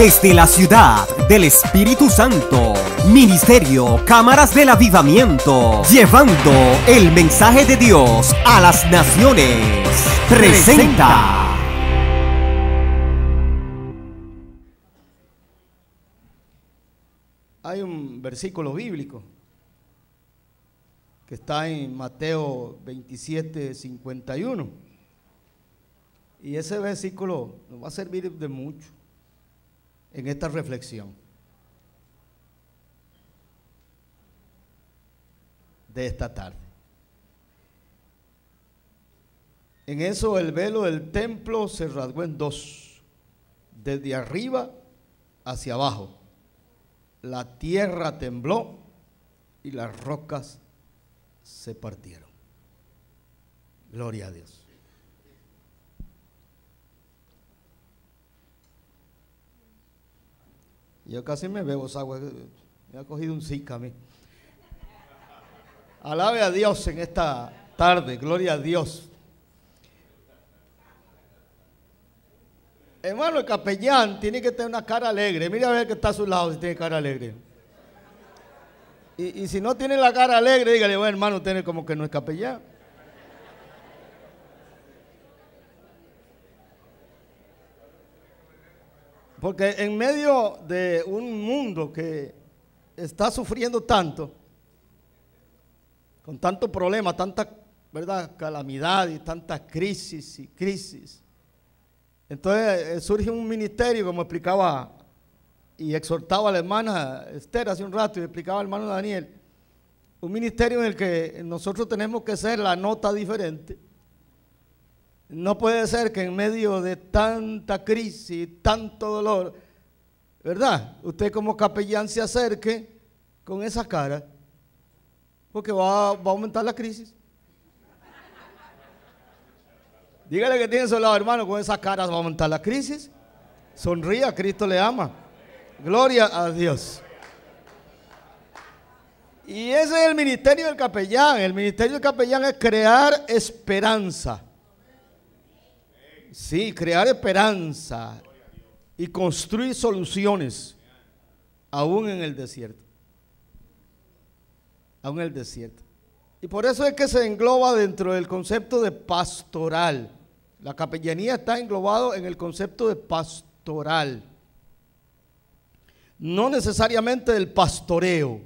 Desde la ciudad del Espíritu Santo, Ministerio Cámaras del Avivamiento, llevando el mensaje de Dios a las naciones. Presenta. Hay un versículo bíblico que está en Mateo 27, 51. Y ese versículo nos va a servir de mucho en esta reflexión de esta tarde. En eso el velo del templo se rasgó en dos, desde arriba hacia abajo. La tierra tembló y las rocas se partieron. Gloria a Dios. Yo casi me bebo esa agua. Me ha cogido un zika a mí. Alabe a Dios en esta tarde. Gloria a Dios. Hermano, el capellán tiene que tener una cara alegre. Mira a ver que está a su lado si tiene cara alegre. Y, y si no tiene la cara alegre, dígale, bueno, hermano, tiene como que no es capellán. Porque en medio de un mundo que está sufriendo tanto, con tanto problema, tanta ¿verdad? calamidad y tanta crisis y crisis, entonces eh, surge un ministerio, como explicaba y exhortaba a la hermana Esther hace un rato y explicaba al hermano Daniel, un ministerio en el que nosotros tenemos que ser la nota diferente no puede ser que en medio de tanta crisis, tanto dolor, ¿verdad? Usted como capellán se acerque con esa cara, porque va, a aumentar la crisis. Dígale que tiene su lado, hermano, con esa cara va a aumentar la crisis. Sonría, Cristo le ama. Gloria a Dios. Y ese es el ministerio del capellán. El ministerio del capellán es crear esperanza. Sí, crear esperanza y construir soluciones aún en el desierto. Aún en el desierto. Y por eso es que se engloba dentro del concepto de pastoral. La capellanía está englobado en el concepto de pastoral. No necesariamente del pastoreo.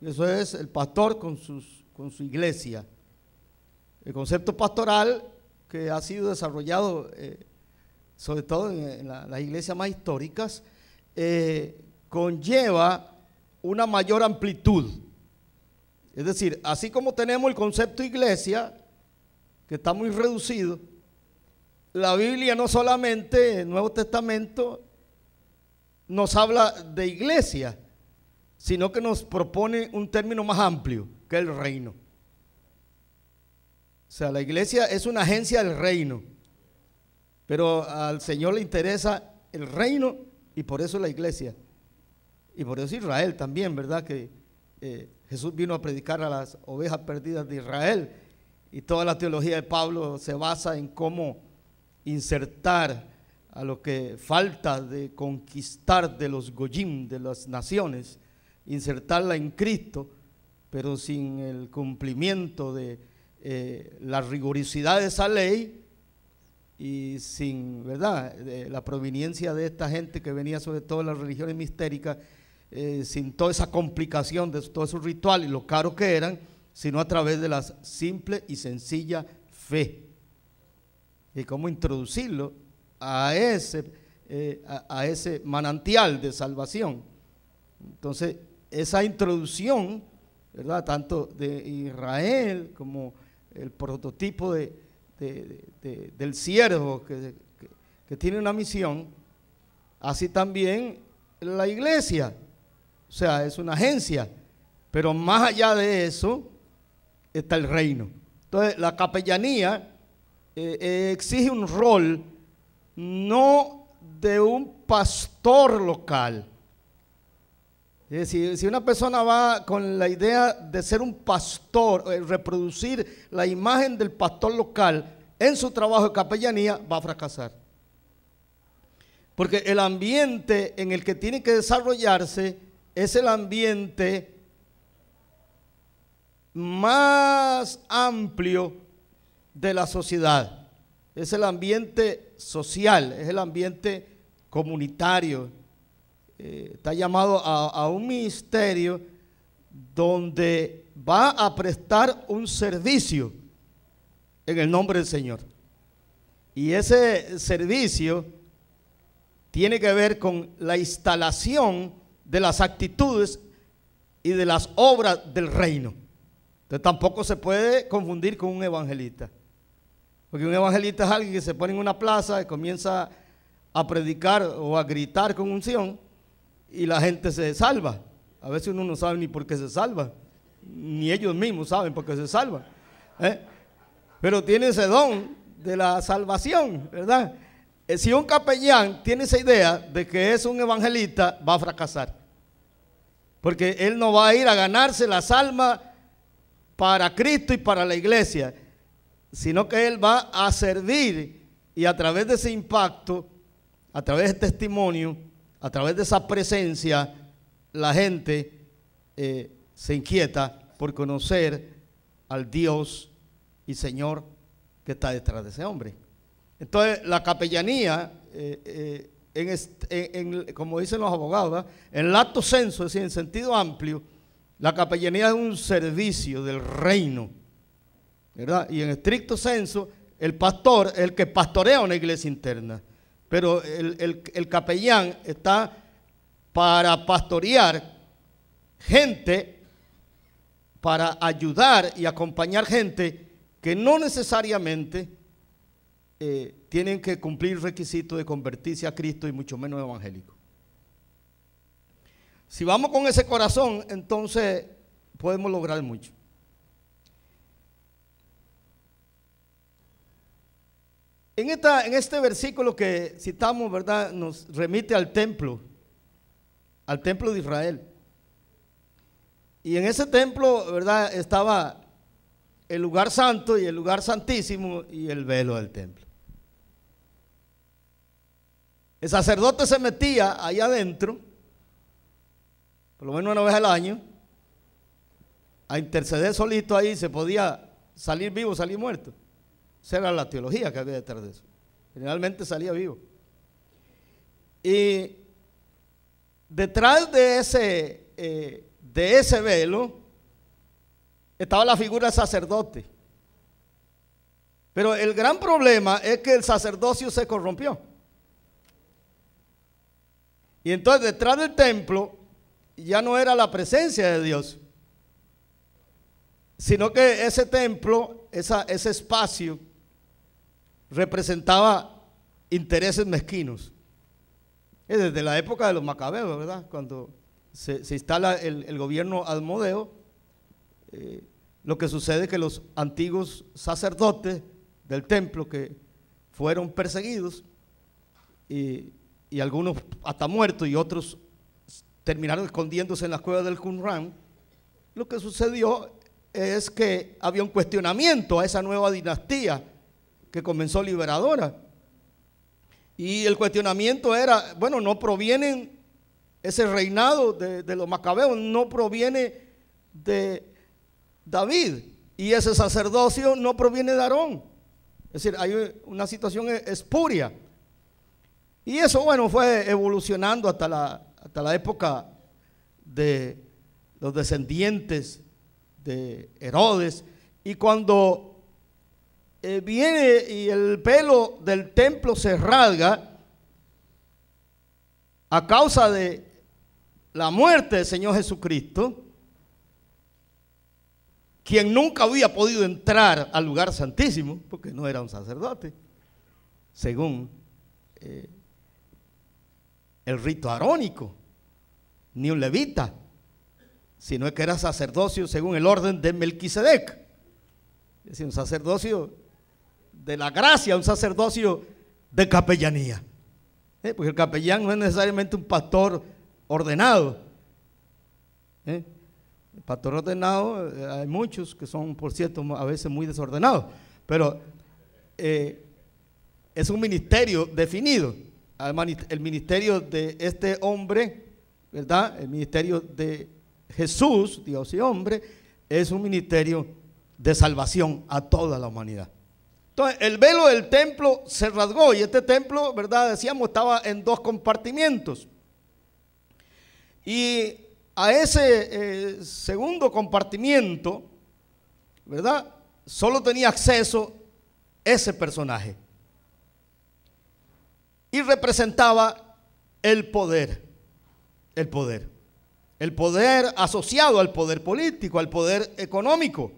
Eso es el pastor con, sus, con su iglesia. El concepto pastoral que ha sido desarrollado, eh, sobre todo en, las iglesias más históricas, eh, conlleva una mayor amplitud. Es decir, así como tenemos el concepto iglesia, que está muy reducido, la Biblia no solamente, el Nuevo Testamento, nos habla de iglesia, sino que nos propone un término más amplio, que el reino. O sea, la iglesia es una agencia del reino, pero al Señor le interesa el reino y por eso la iglesia. Y por eso Israel también, ¿verdad? Que eh, Jesús vino a predicar a las ovejas perdidas de Israel y toda la teología de Pablo se basa en cómo insertar a lo que falta de conquistar de los goyim, de las naciones, insertarla en Cristo, pero sin el cumplimiento de eh, la rigurosidad de esa ley y sin, ¿verdad?, eh, la proveniencia de esta gente que venía sobre todo de las religiones mistéricas, eh, sin toda esa complicación de todos esos rituales, lo caro que eran, sino a través de la simple y sencilla fe. Y cómo introducirlo a ese, a ese manantial de salvación. Entonces, esa introducción, ¿verdad? Tanto de Israel como el prototipo de, del siervo que, tiene una misión, así también la iglesia. O sea, es una agencia. Pero más allá de eso está el reino. Entonces, la capellanía eh, eh, exige un rol no de un pastor local, si, si, una persona va con la idea de ser un pastor, eh, reproducir la imagen del pastor local en su trabajo de capellanía, va a fracasar. Porque el ambiente en el que tiene que desarrollarse es el ambiente más amplio de la sociedad. Es el ambiente social, es el ambiente comunitario, está llamado a, a un ministerio donde va a prestar un servicio en el nombre del Señor. Y ese servicio tiene que ver con la instalación de las actitudes y de las obras del reino. Entonces tampoco se puede confundir con un evangelista. Porque un evangelista es alguien que se pone en una plaza y comienza a predicar o a gritar con unción y la gente se salva. A veces uno no sabe ni por qué se salva, ni ellos mismos saben por qué se salva. ¿eh? Pero tiene ese don de la salvación, ¿verdad? Eh, si un capellán tiene esa idea de que es un evangelista, va a fracasar. Porque él no va a ir a ganarse las almas para Cristo y para la iglesia, sino que él va a servir y a través de ese impacto, a través de testimonio, a través de esa presencia, la gente eh, se inquieta por conocer al Dios y Señor que está detrás de ese hombre. Entonces, la capellanía, eh, eh, como dicen los abogados, en lato senso, es decir, en sentido amplio, la capellanía es un servicio del reino, Y en estricto senso, el pastor es el que pastorea una iglesia interna pero el, capellán está para pastorear gente, para ayudar y acompañar gente que no necesariamente eh, tienen que cumplir requisito de convertirse a Cristo y mucho menos evangélico. Si vamos con ese corazón, entonces podemos lograr mucho. En, en este versículo que citamos, ¿verdad? Nos remite al templo, al templo de Israel. Y en ese templo, ¿verdad? Estaba el lugar santo y el lugar santísimo y el velo del templo. El sacerdote se metía ahí adentro, por lo menos una vez al año, a interceder solito ahí, se podía salir vivo, salir muerto. Esa era la teología que había detrás de eso. Generalmente salía vivo. Y detrás de ese, eh, de ese velo estaba la figura del sacerdote. Pero el gran problema es que el sacerdocio se corrompió. Y entonces detrás del templo ya no era la presencia de Dios, sino que ese templo, ese espacio, representaba intereses mezquinos. desde la época de los macabeos, ¿verdad? Cuando se, instala el, gobierno admodeo, eh, lo que sucede es que los antiguos sacerdotes del templo que fueron perseguidos y, algunos hasta muertos y otros terminaron escondiéndose en las cuevas del Qumran, lo que sucedió es que había un cuestionamiento a esa nueva dinastía que comenzó Liberadora. Y el cuestionamiento era, bueno, no provienen, ese reinado de, los macabeos no proviene de David y ese sacerdocio no proviene de Aarón. Es decir, hay una situación e-, espuria. Y eso, bueno, fue evolucionando hasta la, hasta la época de los descendientes de Herodes. Y cuando eh, viene y el pelo del templo se rasga a causa de la muerte del Señor Jesucristo, quien nunca había podido entrar al lugar santísimo, porque no era un sacerdote, según eh, el rito arónico, ni un levita, sino que era sacerdocio según el orden de Melquisedec. Es decir, un sacerdocio de la gracia, un sacerdocio de capellanía. ¿Eh? Porque el capellán no es necesariamente un pastor ordenado. ¿Eh? El pastor ordenado, eh, hay muchos que son, por cierto, a veces muy desordenados, pero es un ministerio definido. El ministerio de este hombre, ¿verdad? El ministerio de Jesús, Dios y hombre, es un ministerio de salvación a toda la humanidad. Entonces, el velo del templo se rasgó y este templo, ¿verdad? Decíamos, estaba en dos compartimientos. Y a ese eh, segundo compartimiento, ¿verdad? Solo tenía acceso ese personaje. Y representaba el poder, el poder, el poder asociado al poder político, al poder económico.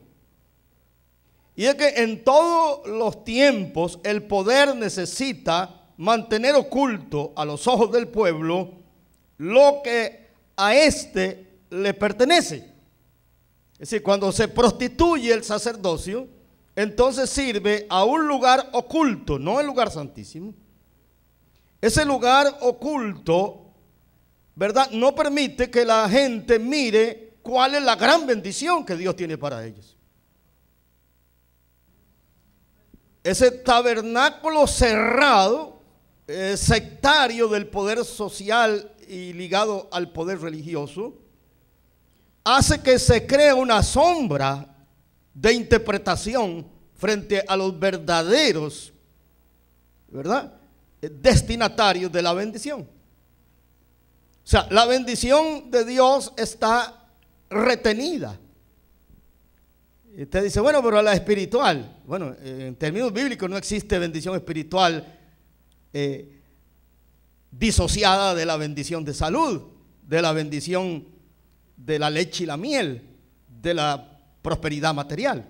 Y es que en todos los tiempos el poder necesita mantener oculto a los ojos del pueblo lo que a éste le pertenece. Es decir, cuando se prostituye el sacerdocio, entonces sirve a un lugar oculto, no el lugar santísimo. Ese lugar oculto, ¿verdad? No permite que la gente mire cuál es la gran bendición que Dios tiene para ellos. Ese tabernáculo cerrado, eh, sectario del poder social y ligado al poder religioso, hace que se cree una sombra de interpretación frente a los verdaderos, ¿verdad? Eh, destinatarios de la bendición. O sea, la bendición de Dios está retenida usted dice, bueno, pero a la espiritual. Bueno, eh, en términos bíblicos no existe bendición espiritual eh, disociada de la bendición de salud, de la bendición de la leche y la miel, de la prosperidad material.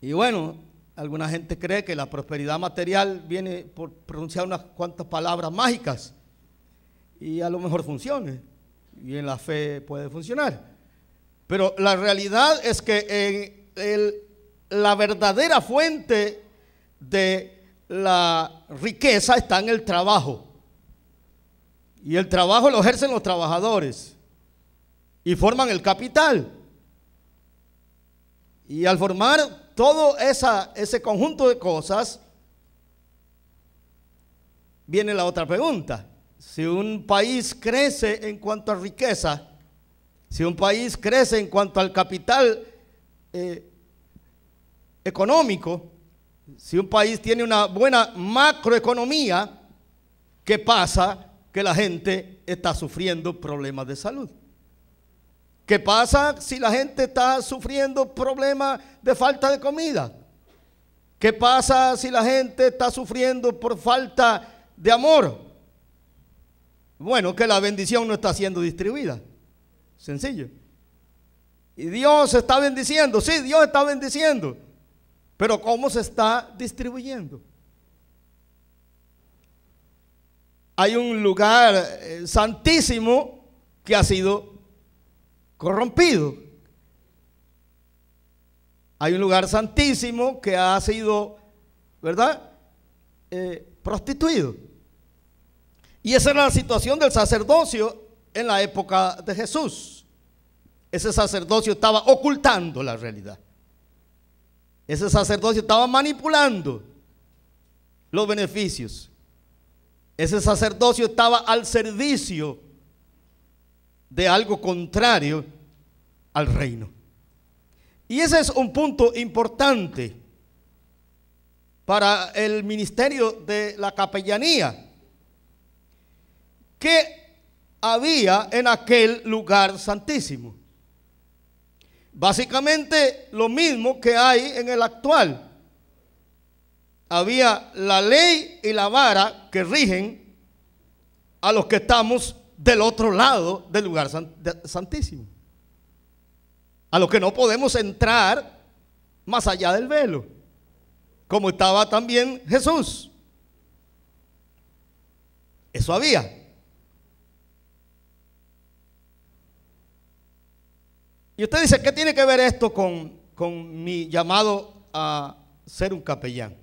Y bueno, alguna gente cree que la prosperidad material viene por pronunciar unas cuantas palabras mágicas y a lo mejor funcione. Y en la fe puede funcionar. Pero la realidad es que la verdadera fuente de la riqueza está en el trabajo. Y el trabajo lo ejercen los trabajadores y forman el capital. Y al formar todo ese conjunto de cosas, viene la otra pregunta. Si un país crece en cuanto a riqueza, si un país crece en cuanto al capital eh, económico, si un país tiene una buena macroeconomía, ¿qué pasa? Que la gente está sufriendo problemas de salud. ¿Qué pasa si la gente está sufriendo problemas de falta de comida? ¿Qué pasa si la gente está sufriendo por falta de amor? Bueno, que la bendición no está siendo distribuida. Sencillo. Y Dios está bendiciendo, sí, Dios está bendiciendo, pero ¿cómo se está distribuyendo? Hay un lugar eh, santísimo que ha sido corrompido. Hay un lugar santísimo que ha sido, ¿verdad? Eh, prostituido. Y esa es la situación del sacerdocio en la época de Jesús. Ese sacerdocio estaba ocultando la realidad. Ese sacerdocio estaba manipulando los beneficios. Ese sacerdocio estaba al servicio de algo contrario al reino. Y ese es un punto importante para el ministerio de la capellanía, que había en aquel lugar santísimo. Básicamente lo mismo que hay en el actual. Había la ley y la vara que rigen a los que estamos del otro lado del lugar santísimo. A los que no podemos entrar más allá del velo, como estaba también Jesús. Eso había. Y usted dice, ¿qué tiene que ver esto con, con mi llamado a ser un capellán?